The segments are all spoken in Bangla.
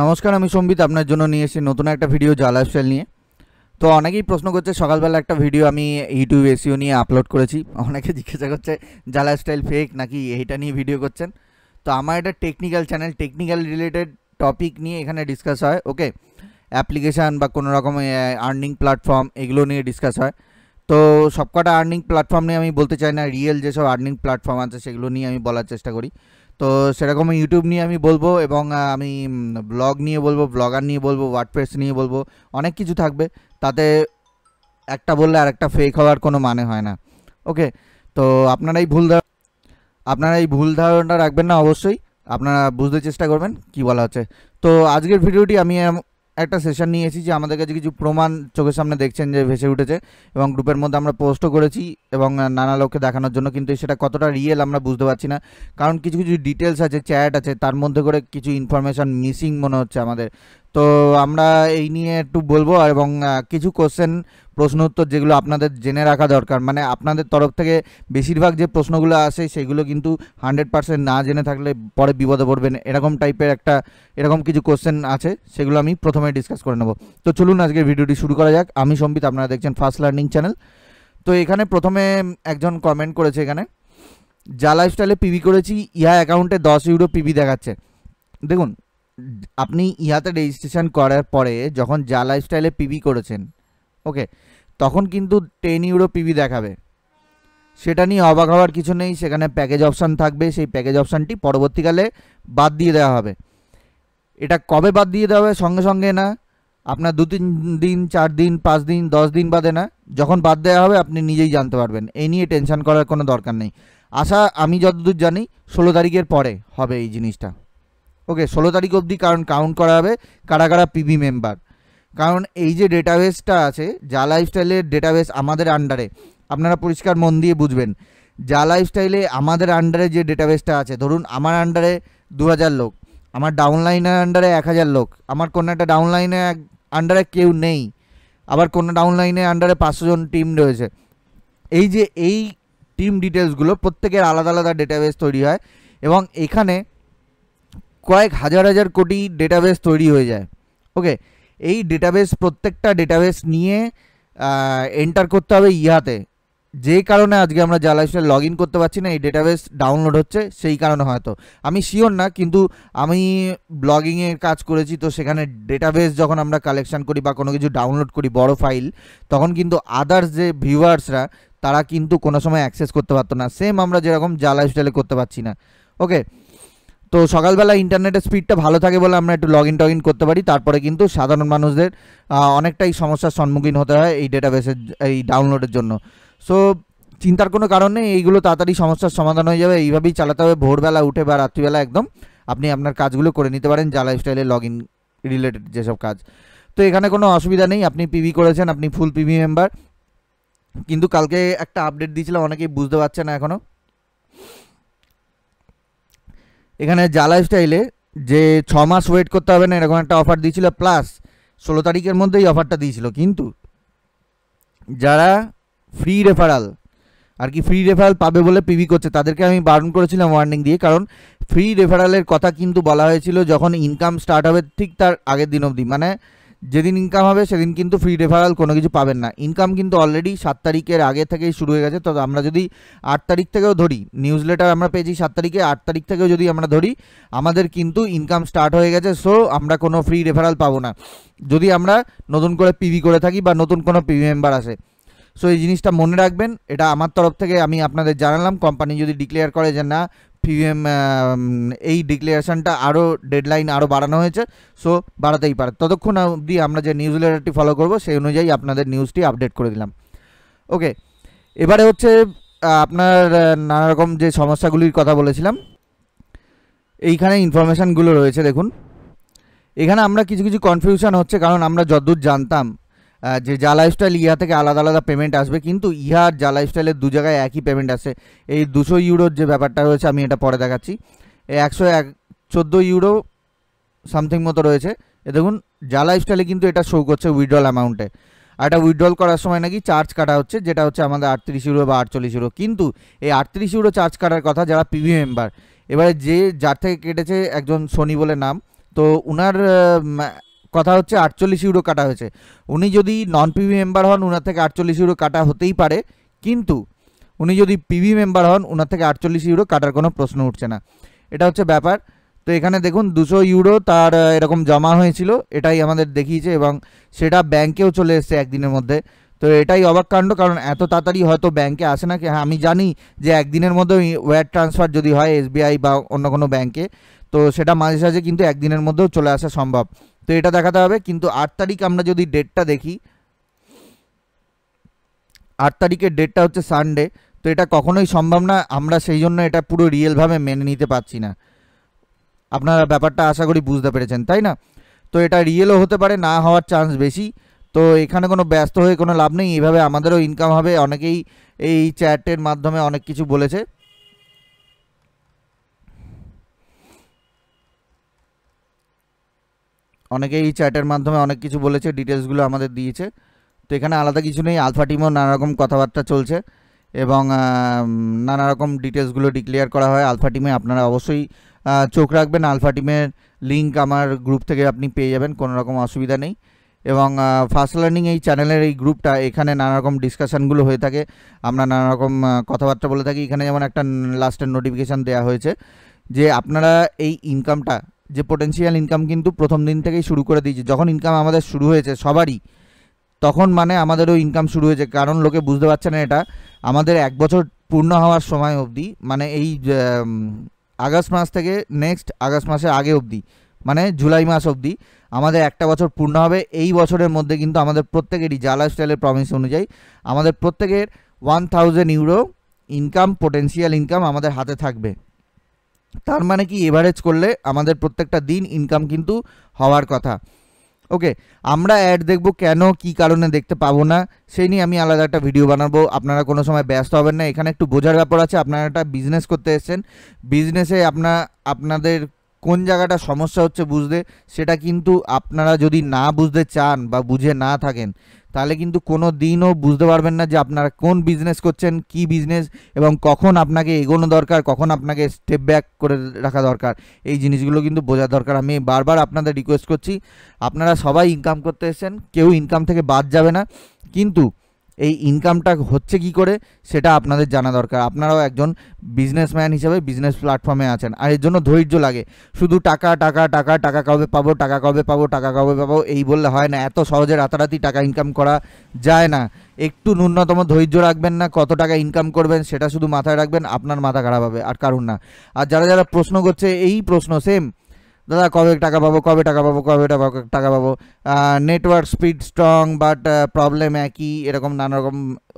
নমস্কার আমি সম্বিত আপনার জন্য নিয়ে এসেছি নতুন একটা ভিডিও যা নিয়ে তো অনেকেই প্রশ্ন করছে সকালবেলা একটা ভিডিও আমি ইউটিউব এসিও নিয়ে আপলোড করেছি অনেকে জিজ্ঞাসা করছে যা স্টাইল ফেক নাকি এইটা নিয়ে ভিডিও করছেন তো আমার এটা technical channel technical related topic নিয়ে এখানে ডিসকাস হয় ওকে অ্যাপ্লিকেশান বা কোনো রকম আর্নিং প্ল্যাটফর্ম এগুলো নিয়ে ডিসকাস হয় তো সবকটা আর্নিং প্ল্যাটফর্ম নিয়ে আমি বলতে চাই না রিয়েল যেসব আর্নিং প্ল্যাটফর্ম আছে সেগুলো নিয়ে আমি বলার চেষ্টা করি তো সেরকম ইউটিউব নিয়ে আমি বলবো এবং আমি ব্লগ নিয়ে বলবো ব্লগার নিয়ে বলবো ওয়ার্ডপ্রেস নিয়ে বলবো অনেক কিছু থাকবে তাতে একটা বললে আর একটা ফেক হওয়ার কোনো মানে হয় না ওকে তো আপনারা এই ভুল আপনারা এই ভুল ধারণা রাখবেন না অবশ্যই আপনারা বুঝতে চেষ্টা করবেন কি বলা হচ্ছে তো আজকের ভিডিওটি আমি একটা সেশন নিয়ে যে আমাদের কাছে কিছু প্রমাণ চোখের সামনে দেখছেন যে ভেসে উঠেছে এবং গ্রুপের মধ্যে আমরা পোস্টও করেছি এবং নানা লোককে দেখানোর জন্য কিন্তু সেটা কতটা রিয়েল আমরা বুঝতে পারছি না কারণ কিছু কিছু ডিটেলস আছে চ্যাট আছে তার মধ্যে করে কিছু ইনফরমেশান মিসিং মনে হচ্ছে আমাদের তো আমরা এই নিয়ে একটু বলবো এবং কিছু কোশ্চেন প্রশ্ন উত্তর যেগুলো আপনাদের জেনে রাখা দরকার মানে আপনাদের তরফ থেকে বেশিরভাগ যে প্রশ্নগুলো আসে সেগুলো কিন্তু হান্ড্রেড পার্সেন্ট না জেনে থাকলে পরে বিপদে পড়বেন এরকম টাইপের একটা এরকম কিছু কোশ্চেন আছে সেগুলো আমি প্রথমে ডিসকাস করে নেব তো চলুন আজকে ভিডিওটি শুরু করা যাক আমি সম্বিত আপনারা দেখছেন ফার্স্ট লার্নিং চ্যানেল তো এখানে প্রথমে একজন কমেন্ট করেছে এখানে যা লাইফস্টাইলে পিবি করেছি ইহা অ্যাকাউন্টে দশ ইউরো পিবি দেখাচ্ছে দেখুন আপনি ইহাতে রেজিস্ট্রেশন করার পরে যখন যা লাইফস্টাইলে পিবি করেছেন ওকে তখন কিন্তু টেন ইউরো পিবি দেখাবে সেটা নিয়ে অবাক হওয়ার কিছু নেই সেখানে প্যাকেজ অপশান থাকবে সেই প্যাকেজ অপশানটি পরবর্তীকালে বাদ দিয়ে দেওয়া হবে এটা কবে বাদ দিয়ে দেওয়া হবে সঙ্গে সঙ্গে না আপনার দু তিন দিন চার দিন পাঁচ দিন দশ দিন বাদে না যখন বাদ দেওয়া হবে আপনি নিজেই জানতে পারবেন এই নিয়ে টেনশন করার কোনো দরকার নেই আশা আমি যতদূর জানি ষোলো তারিখের পরে হবে এই জিনিসটা ওকে ষোলো তারিখ অবধি কারণ কাউন্ট করা হবে কারা কারা পিবি মেম্বার কারণ এই যে ডেটাবেসটা আছে যা লাইফস্টাইলের ডেটাবেস আমাদের আন্ডারে আপনারা পরিষ্কার মন দিয়ে বুঝবেন যা লাইফস্টাইলে আমাদের আন্ডারে যে ডেটাবেসটা আছে ধরুন আমার আন্ডারে দু হাজার লোক আমার ডাউনলাইনের আন্ডারে এক হাজার লোক আমার কোনো একটা ডাউনলাইনে আন্ডারে কেউ নেই আবার কোনো ডাউনলাইনে আন্ডারে পাঁচশো জন টিম রয়েছে এই যে এই টিম ডিটেলসগুলো প্রত্যেকের আলাদা আলাদা ডেটাবেস তৈরি হয় এবং এখানে কয়েক হাজার হাজার কোটি ডেটাবেস তৈরি হয়ে যায় ওকে এই ডেটাবেস প্রত্যেকটা ডেটাবেস নিয়ে এন্টার করতে হবে ইহাতে যে কারণে আজকে আমরা জালাইশনে লগ ইন করতে পারছি না এই ডেটাবেস ডাউনলোড হচ্ছে সেই কারণে হয়তো আমি শিওর না কিন্তু আমি ব্লগিংয়ের কাজ করেছি তো সেখানে ডেটাবেস যখন আমরা কালেকশান করি বা কোনো কিছু ডাউনলোড করি বড় ফাইল তখন কিন্তু আদার্স যে ভিউয়ার্সরা তারা কিন্তু কোনো সময় অ্যাক্সেস করতে পারতো না সেম আমরা যেরকম জালাইস্টাইলে করতে পারছি না ওকে তো সকালবেলা ইন্টারনেটের স্পিডটা ভালো থাকে বলে আমরা একটু লগ ইন টগ ইন করতে পারি তারপরে কিন্তু সাধারণ মানুষদের অনেকটাই সমস্যার সম্মুখীন হতে হয় এই ডেটাবেসের এই ডাউনলোডের জন্য সো চিন্তার কোনো কারণ নেই এইগুলো তাড়াতাড়ি সমস্যার সমাধান হয়ে যাবে এইভাবেই চালাতে হবে ভোরবেলা উঠে বা রাত্রিবেলা একদম আপনি আপনার কাজগুলো করে নিতে পারেন যা লাইফস্টাইলে লগ ইন রিলেটেড যেসব কাজ তো এখানে কোনো অসুবিধা নেই আপনি পিভি করেছেন আপনি ফুল পিভি মেম্বার কিন্তু কালকে একটা আপডেট দিয়েছিলাম অনেকেই বুঝতে পারছে না এখনও এখানে যা লাইফস্টাইলে যে ছ মাস ওয়েট করতে হবে না এরকম একটা অফার দিয়েছিল প্লাস ষোলো তারিখের মধ্যেই অফারটা দিয়েছিল কিন্তু যারা ফ্রি রেফারাল আর কি ফ্রি রেফারাল পাবে বলে পিভি করছে তাদেরকে আমি বারণ করেছিলাম ওয়ার্নিং দিয়ে কারণ ফ্রি রেফারালের কথা কিন্তু বলা হয়েছিল যখন ইনকাম স্টার্ট হবে ঠিক তার আগের দিন অবধি মানে যেদিন ইনকাম হবে সেদিন কিন্তু ফ্রি রেফারাল কোনো কিছু পাবেন না ইনকাম কিন্তু অলরেডি সাত তারিখের আগে থেকেই শুরু হয়ে গেছে তো আমরা যদি আট তারিখ থেকেও ধরি নিউজ লেটার আমরা পেয়েছি সাত তারিখে আট তারিখ থেকেও যদি আমরা ধরি আমাদের কিন্তু ইনকাম স্টার্ট হয়ে গেছে সো আমরা কোনো ফ্রি রেফারাল পাবো না যদি আমরা নতুন করে পিভি করে থাকি বা নতুন কোনো পিভি মেম্বার আসে সো এই জিনিসটা মনে রাখবেন এটা আমার তরফ থেকে আমি আপনাদের জানালাম কোম্পানি যদি ডিক্লেয়ার করে যে না পিভিএম এই ডিক্লারেশনটা আরও ডেডলাইন আরও বাড়ানো হয়েছে সো বাড়াতেই পারে ততক্ষণ অবধি আমরা যে নিউজ লেটারটি ফলো করব সেই অনুযায়ী আপনাদের নিউজটি আপডেট করে দিলাম ওকে এবারে হচ্ছে আপনার নানা রকম যে সমস্যাগুলির কথা বলেছিলাম এইখানে ইনফরমেশানগুলো রয়েছে দেখুন এখানে আমরা কিছু কিছু কনফিউশন হচ্ছে কারণ আমরা যতদূর জানতাম যে যা লাইফস্টাইল ইহা থেকে আলাদা আলাদা পেমেন্ট আসবে কিন্তু ইহা যা লাইফস্টাইলের দু জায়গায় একই পেমেন্ট আসে এই দুশো ইউরোর যে ব্যাপারটা রয়েছে আমি এটা পরে দেখাচ্ছি একশো এক চোদ্দো ইউরো সামথিং মতো রয়েছে এ দেখুন যা লাইফস্টাইলে কিন্তু এটা শো করছে উইড্রল অ্যামাউন্টে আর এটা উইড্রল করার সময় নাকি চার্জ কাটা হচ্ছে যেটা হচ্ছে আমাদের আটত্রিশ ইউরো বা আটচল্লিশ ইউরো কিন্তু এই আটত্রিশ ইউরো চার্জ কাটার কথা যারা পিভি মেম্বার এবারে যে যার থেকে কেটেছে একজন সোনি বলে নাম তো ওনার কথা হচ্ছে আটচল্লিশ ইউরো কাটা হয়েছে উনি যদি নন পিভি মেম্বার হন ওনার থেকে আটচল্লিশ ইউরো কাটা হতেই পারে কিন্তু উনি যদি পিভি মেম্বার হন ওনার থেকে আটচল্লিশ ইউরো কাটার কোনো প্রশ্ন উঠছে না এটা হচ্ছে ব্যাপার তো এখানে দেখুন দুশো ইউরো তার এরকম জমা হয়েছিল এটাই আমাদের দেখিয়েছে এবং সেটা ব্যাংকেও চলে এসছে একদিনের মধ্যে তো এটাই অবাক কাণ্ড কারণ এত তাড়াতাড়ি হয়তো ব্যাংকে আসে না হ্যাঁ আমি জানি যে একদিনের মধ্যে ওয়্যার ট্রান্সফার যদি হয় এসবিআই বা অন্য কোনো ব্যাংকে তো সেটা মাঝে সাঝে কিন্তু একদিনের মধ্যেও চলে আসা সম্ভব তো এটা দেখাতে হবে কিন্তু আট তারিখ আমরা যদি ডেটটা দেখি আট তারিখের ডেটটা হচ্ছে সানডে তো এটা কখনোই সম্ভব না আমরা সেই জন্য এটা পুরো রিয়েলভাবে মেনে নিতে পারছি না আপনারা ব্যাপারটা আশা করি বুঝতে পেরেছেন তাই না তো এটা রিয়েলও হতে পারে না হওয়ার চান্স বেশি তো এখানে কোনো ব্যস্ত হয়ে কোনো লাভ নেই এভাবে আমাদেরও ইনকাম হবে অনেকেই এই চ্যাটের মাধ্যমে অনেক কিছু বলেছে অনেকে এই চ্যাটের মাধ্যমে অনেক কিছু বলেছে ডিটেলসগুলো আমাদের দিয়েছে তো এখানে আলাদা কিছু নেই আলফা টিমও নানারকম কথাবার্তা চলছে এবং নানা রকম ডিটেলসগুলো ডিক্লেয়ার করা হয় আলফা টিমে আপনারা অবশ্যই চোখ রাখবেন আলফা টিমের লিঙ্ক আমার গ্রুপ থেকে আপনি পেয়ে যাবেন কোনো রকম অসুবিধা নেই এবং ফার্স্ট লার্নিং এই চ্যানেলের এই গ্রুপটা এখানে নানা রকম ডিসকাশানগুলো হয়ে থাকে আমরা নানা রকম কথাবার্তা বলে থাকি এখানে যেমন একটা লাস্টের নোটিফিকেশান দেওয়া হয়েছে যে আপনারা এই ইনকামটা যে পোটেন্সিয়াল ইনকাম কিন্তু প্রথম দিন থেকেই শুরু করে দিয়েছে যখন ইনকাম আমাদের শুরু হয়েছে সবারই তখন মানে আমাদেরও ইনকাম শুরু হয়েছে কারণ লোকে বুঝতে পারছে না এটা আমাদের এক বছর পূর্ণ হওয়ার সময় অবধি মানে এই আগস্ট মাস থেকে নেক্সট আগস্ট মাসের আগে অবধি মানে জুলাই মাস অবধি আমাদের একটা বছর পূর্ণ হবে এই বছরের মধ্যে কিন্তু আমাদের প্রত্যেকেরই জালা স্টাইলের প্রমিস অনুযায়ী আমাদের প্রত্যেকের one thousand euro income potential income আমাদের হাতে থাকবে তার মানে কি এভারেজ করলে আমাদের প্রত্যেকটা দিন ইনকাম কিন্তু হওয়ার কথা ওকে আমরা অ্যাড দেখব কেন কি কারণে দেখতে পাবো না সেই নিয়ে আমি আলাদা একটা ভিডিও বানাবো আপনারা কোনো সময় ব্যস্ত হবেন না এখানে একটু বোঝার ব্যাপার আছে আপনারা একটা বিজনেস করতে এসছেন বিজনেসে আপনার আপনাদের কোন জায়গাটা সমস্যা হচ্ছে বুঝতে সেটা কিন্তু আপনারা যদি না বুঝতে চান বা বুঝে না থাকেন তাহলে কিন্তু কোনো দিনও বুঝতে পারবেন না যে আপনারা কোন বিজনেস করছেন কি বিজনেস এবং কখন আপনাকে এগোনো দরকার কখন আপনাকে স্টেপ ব্যাক করে রাখা দরকার এই জিনিসগুলো কিন্তু বোঝা দরকার আমি বারবার আপনাদের রিকোয়েস্ট করছি আপনারা সবাই ইনকাম করতে এসেছেন কেউ ইনকাম থেকে বাদ যাবে না কিন্তু এই ইনকামটা হচ্ছে কি করে সেটা আপনাদের জানা দরকার আপনারাও একজন বিজনেসম্যান হিসেবে বিজনেস প্ল্যাটফর্মে আছেন আর এর জন্য ধৈর্য লাগে শুধু টাকা টাকা টাকা টাকা কবে পাবো টাকা কবে পাবো টাকা কবে পাবো এই বললে হয় না এত সহজে রাতারাতি টাকা ইনকাম করা যায় না একটু ন্যূনতম ধৈর্য রাখবেন না কত টাকা ইনকাম করবেন সেটা শুধু মাথায় রাখবেন আপনার মাথা খারাপ হবে আর কারণ না আর যারা যারা প্রশ্ন করছে এই প্রশ্ন সেম দাদা কবে টাকা পাবো কবে টাকা পাবো কবে টাকা পাবো network speed strong but problem একই এরকম নানা রকম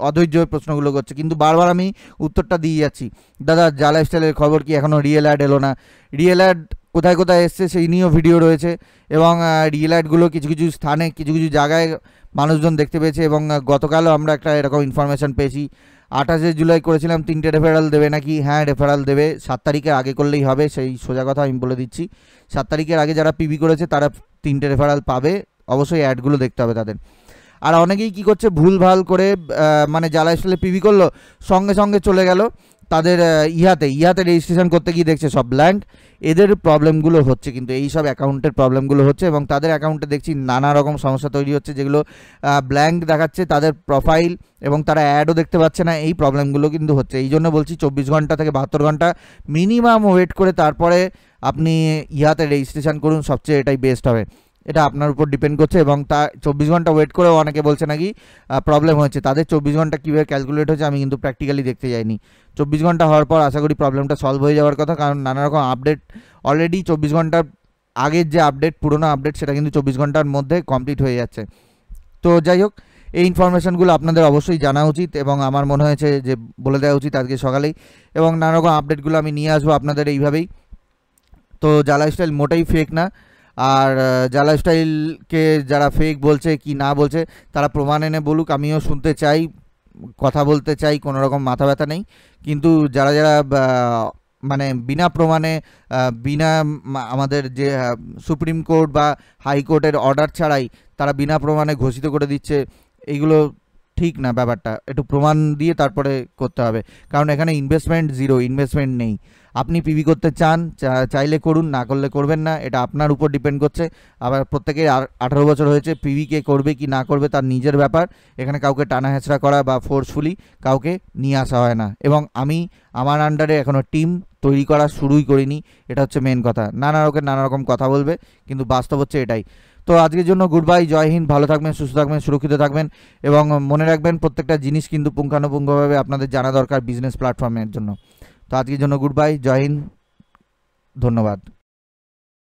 অধৈর্য প্রশ্নগুলো করছে কিন্তু বারবার আমি উত্তরটা দিয়ে যাচ্ছি দাদা যা লাইফস্টাইলের খবর কি এখনও রিয়েল অ্যাড এলো না রিয়েল অ্যাড কোথায় কোথায় এসছে সেই নিয়েও ভিডিও রয়েছে এবং রিয়েল অ্যাডগুলো কিছু কিছু স্থানে কিছু কিছু জায়গায় মানুষজন দেখতে পেয়েছে এবং গতকালও আমরা একটা এরকম ইনফরমেশান পেয়েছি আঠাশে জুলাই করেছিলাম তিনটে রেফারেল দেবে নাকি হ্যাঁ রেফারেল দেবে সাত তারিখের আগে করলেই হবে সেই সোজা কথা আমি বলে দিচ্ছি সাত তারিখের আগে যারা পিবি করেছে তারা তিনটে রেফারেল পাবে অবশ্যই অ্যাডগুলো দেখতে হবে তাদের আর অনেকেই কি করছে ভুল ভাল করে মানে জ্বালায় আসলে পিবি করলো সঙ্গে সঙ্গে চলে গেল তাদের ইহাতে ইহাতে রেজিস্ট্রেশন করতে গিয়ে দেখছে সব ব্ল্যাঙ্ক এদের প্রবলেমগুলো হচ্ছে কিন্তু এই সব অ্যাকাউন্টের প্রবলেমগুলো হচ্ছে এবং তাদের অ্যাকাউন্টে দেখছি নানা রকম সমস্যা তৈরি হচ্ছে যেগুলো ব্ল্যাঙ্ক দেখাচ্ছে তাদের প্রোফাইল এবং তারা অ্যাডও দেখতে পাচ্ছে না এই প্রবলেমগুলো কিন্তু হচ্ছে এই জন্য বলছি চব্বিশ ঘন্টা থেকে বাহাত্তর ঘন্টা মিনিমাম ওয়েট করে তারপরে আপনি ইহাতে রেজিস্ট্রেশন করুন সবচেয়ে এটাই বেস্ট হবে এটা আপনার উপর ডিপেন্ড করছে এবং তা চব্বিশ ঘন্টা ওয়েট করেও অনেকে বলছে নাকি প্রবলেম হয়েছে তাদের চব্বিশ ঘন্টা কীভাবে ক্যালকুলেট হয়েছে আমি কিন্তু প্র্যাকটিক্যালি দেখতে যাইনি চব্বিশ ঘন্টা হওয়ার পর আশা করি প্রবলেমটা সলভ হয়ে যাওয়ার কথা কারণ নানা রকম আপডেট অলরেডি চব্বিশ ঘন্টার আগের যে আপডেট পুরোনো আপডেট সেটা কিন্তু চব্বিশ ঘন্টার মধ্যে কমপ্লিট হয়ে যাচ্ছে তো যাই হোক এই ইনফরমেশানগুলো আপনাদের অবশ্যই জানা উচিত এবং আমার মনে হয়েছে যে বলে দেওয়া উচিত আজকে সকালেই এবং নানা রকম আপডেটগুলো আমি নিয়ে আসবো আপনাদের এইভাবেই তো যা স্টাইল মোটেই ফেক না আর যা লাইফস্টাইলকে যারা ফেক বলছে কি না বলছে তারা প্রমাণ এনে বলুক আমিও শুনতে চাই কথা বলতে চাই কোনো রকম মাথা ব্যথা নেই কিন্তু যারা যারা মানে বিনা প্রমাণে বিনা আমাদের যে সুপ্রিম কোর্ট বা হাইকোর্টের অর্ডার ছাড়াই তারা বিনা প্রমাণে ঘোষিত করে দিচ্ছে এইগুলো ঠিক না ব্যাপারটা একটু প্রমাণ দিয়ে তারপরে করতে হবে কারণ এখানে ইনভেস্টমেন্ট জিরো ইনভেস্টমেন্ট নেই আপনি পিবি করতে চান চাইলে করুন না করলে করবেন না এটা আপনার উপর ডিপেন্ড করছে আবার প্রত্যেকের আঠারো বছর হয়েছে পিবি কে করবে কি না করবে তার নিজের ব্যাপার এখানে কাউকে টানা হেঁচড়া করা বা ফোর্সফুলি কাউকে নিয়ে আসা হয় না এবং আমি আমার আন্ডারে এখনও টিম তৈরি করা শুরুই করিনি এটা হচ্ছে মেন কথা নানা রকম নানা রকম কথা বলবে কিন্তু বাস্তব হচ্ছে এটাই তো আজকের জন্য গুড বাই জয় হিন্দ ভালো থাকবেন সুস্থ থাকবেন সুরক্ষিত থাকবেন এবং মনে রাখবেন প্রত্যেকটা জিনিস কিন্তু পুঙ্খানুপুঙ্খভাবে আপনাদের জানা দরকার বিজনেস প্ল্যাটফর্মের জন্য তো আজকের জন্য গুড বাই জয় হিন্দ ধন্যবাদ